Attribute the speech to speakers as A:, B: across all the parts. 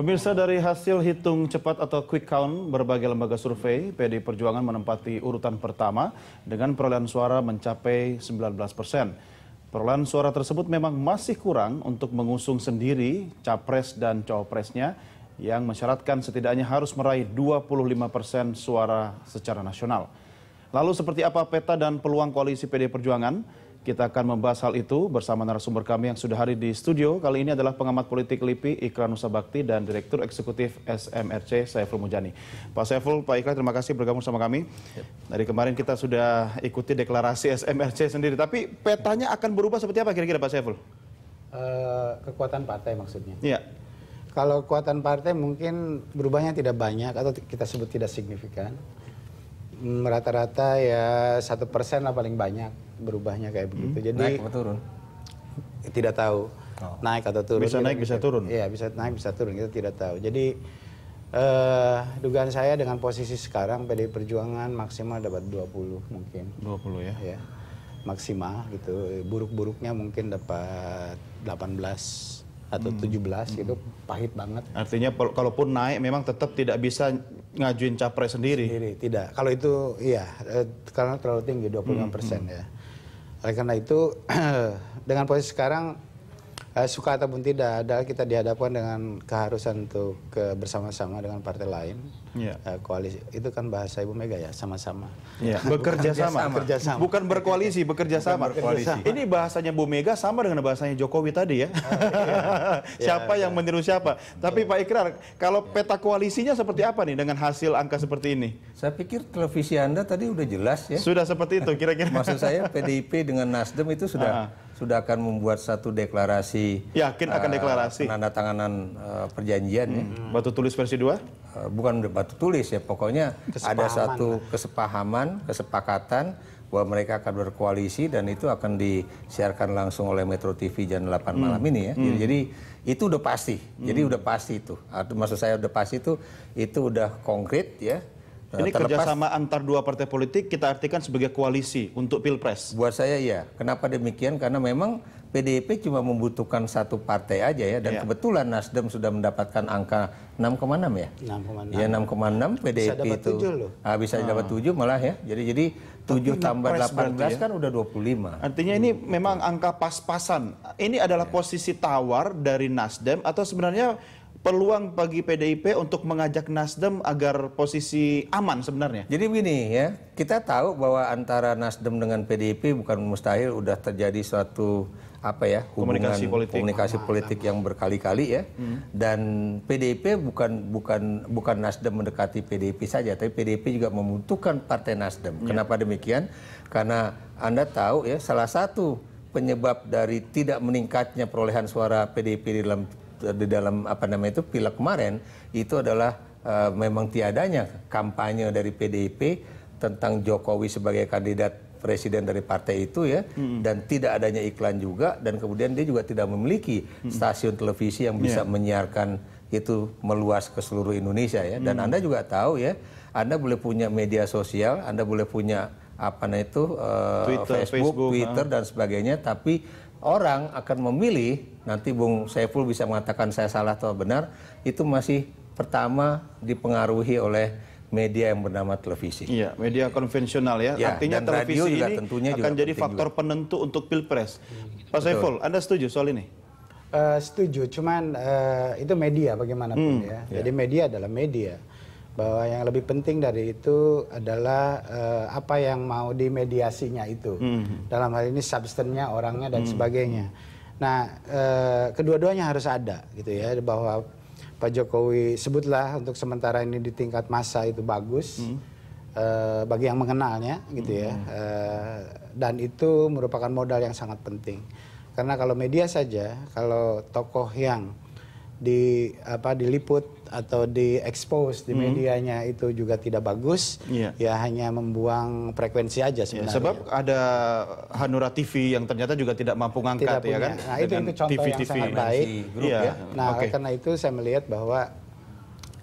A: Pemirsa dari hasil hitung cepat atau quick count berbagai lembaga survei, PD Perjuangan menempati urutan pertama dengan perolehan suara mencapai 19 persen. Perolehan suara tersebut memang masih kurang untuk mengusung sendiri capres dan cawapresnya yang mensyaratkan setidaknya harus meraih 25 persen suara secara nasional. Lalu seperti apa peta dan peluang koalisi PD Perjuangan? Kita akan membahas hal itu bersama narasumber kami yang sudah hari di studio. Kali ini adalah pengamat politik LIPI Ikra Nusa Bakti dan Direktur Eksekutif SMRC Saiful Mujani. Pak Saiful, Pak Ikra terima kasih bergabung sama kami. Dari kemarin kita sudah ikuti deklarasi SMRC sendiri, tapi petanya akan berubah seperti apa kira-kira Pak Saiful?
B: Uh, kekuatan partai maksudnya. Iya. Kalau kekuatan partai mungkin berubahnya tidak banyak atau kita sebut tidak signifikan. Mm, rata-rata ya satu persen lah paling banyak berubahnya kayak begitu. Hmm. Jadi naik atau turun? Tidak tahu. Oh. Naik atau turun? Bisa gitu. naik, bisa, turun. Iya, bisa naik, bisa turun. Kita tidak tahu. Jadi uh, dugaan saya dengan posisi sekarang PDI Perjuangan maksimal dapat 20 mungkin. 20 ya. ya. Maksimal gitu.
A: Buruk-buruknya mungkin dapat 18 atau hmm. 17 gitu. hmm. itu pahit banget. Artinya kalaupun naik memang tetap tidak bisa ngajuin capres sendiri. sendiri. Tidak. Kalau
B: itu iya eh, karena terlalu tinggi 25 persen hmm. ya. Hmm. Oleh karena itu dengan posisi sekarang eh, suka ataupun tidak ada kita dihadapkan dengan keharusan untuk bersama-sama dengan partai lain yeah. Iya. koalisi itu kan bahasa ibu mega ya sama-sama
A: yeah. bekerja sama bekerja sama bukan berkoalisi bekerja sama ini bahasanya bu mega sama dengan bahasanya jokowi tadi ya ah, iya. siapa iya, yang meniru siapa tapi pak ikrar kalau peta koalisinya seperti apa nih dengan hasil angka seperti ini
C: saya pikir televisi anda tadi udah jelas ya sudah seperti itu kira-kira maksud saya pdip dengan nasdem itu sudah uh sudah akan membuat satu deklarasi. Yakin akan eh, deklarasi. Penanda tanganan uh, eh, perjanjian ya. hmm. ya. Batu tulis versi 2? Uh, eh, bukan batu tulis ya, pokoknya ada satu kesepahaman, kesepakatan bahwa mereka akan berkoalisi dan itu akan disiarkan langsung oleh Metro TV jam 8 hmm. malam ini ya. Hmm. Jadi itu udah pasti. Hmm. Jadi udah pasti itu. Maksud saya udah pasti itu itu udah konkret ya Eh, ini terlepas, kerjasama antar dua partai politik kita artikan sebagai koalisi untuk pilpres. Buat saya ya, Kenapa demikian? Karena memang PDIP cuma membutuhkan satu partai aja ya. Dan ya. kebetulan Nasdem sudah mendapatkan angka 6,6 ya. 6,6. Ya 6,6 PDIP bisa itu. loh. Ah, bisa oh. dapat 7 malah ya. Jadi jadi 7 Tapi tambah 18 ya? kan udah 25. Artinya hmm. ini memang
A: angka pas-pasan. Ini adalah ya. posisi tawar dari Nasdem atau sebenarnya
C: peluang bagi PDIP untuk mengajak Nasdem agar posisi aman sebenarnya? Jadi begini ya, kita tahu bahwa antara Nasdem dengan PDIP bukan mustahil sudah terjadi suatu apa ya hubungan komunikasi politik, komunikasi politik yang berkali-kali ya. Hmm. Dan PDIP bukan bukan bukan Nasdem mendekati PDIP saja, tapi PDIP juga membutuhkan partai Nasdem. Ya. Kenapa demikian? Karena Anda tahu ya salah satu penyebab dari tidak meningkatnya perolehan suara PDIP di dalam di dalam apa namanya itu pilek kemarin itu adalah uh, memang tiadanya kampanye dari PDIP tentang Jokowi sebagai kandidat presiden dari partai itu ya hmm. dan tidak adanya iklan juga dan kemudian dia juga tidak memiliki hmm. stasiun televisi yang bisa yeah. menyiarkan itu meluas ke seluruh Indonesia ya dan hmm. Anda juga tahu ya Anda boleh punya media sosial Anda boleh punya apa nah itu uh, Twitter, Facebook, Facebook, ah. Twitter nah. dan sebagainya tapi orang akan memilih nanti Bung Saiful bisa mengatakan saya salah atau benar itu masih pertama dipengaruhi oleh media yang bernama televisi. Iya, media konvensional ya. ya Artinya televisi juga ini tentunya akan juga jadi faktor
A: juga. penentu untuk pilpres. Hmm. Pak Saiful, Anda setuju soal ini?
B: Uh, setuju, cuman uh, itu media bagaimanapun hmm. ya. Iya. Jadi yeah. media adalah media bahwa yang lebih penting dari itu adalah uh, apa yang mau dimediasinya itu. Mm. Dalam hal ini substannya, orangnya dan mm. sebagainya. Nah, uh, kedua-duanya harus ada gitu ya bahwa Pak Jokowi sebutlah untuk sementara ini di tingkat masa itu bagus. Mm. Uh, bagi yang mengenalnya gitu ya uh, dan itu merupakan modal yang sangat penting karena kalau media saja kalau tokoh yang di apa diliput atau di expose hmm. di medianya hmm. itu juga tidak bagus yeah. ya
A: hanya membuang frekuensi aja iya, sebenarnya. Yeah, sebab ada Hanura TV yang ternyata juga tidak mampu ngangkat tidak ya kan. Nah, itu, itu contoh TV, yang TV. sangat baik. ya. Nah, okay. karena
B: itu saya melihat
C: bahwa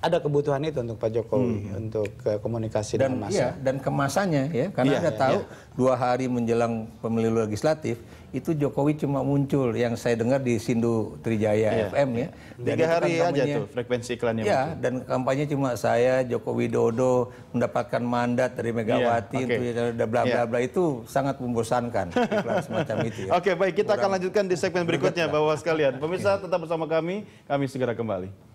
C: ada kebutuhan itu untuk Pak Jokowi hmm. untuk eh, komunikasi dan, dengan masa. Iya, dan kemasannya ya, karena iya, Anda iya, tahu iya. dua hari menjelang pemilu legislatif itu Jokowi cuma muncul yang saya dengar di Sindu Trijaya iya, FM ya. Iya. Dan Tiga hari aja tuh frekuensi iklannya. Ya, muncul. dan kampanye cuma saya Jokowi Dodo mendapatkan mandat dari iya, Megawati iya, okay. untuk bla bla iya. bla itu sangat membosankan semacam itu ya. Oke, okay,
A: baik kita Kurang akan lanjutkan di segmen berikutnya bahwa sekalian. Pemirsa tetap bersama kami, kami segera kembali.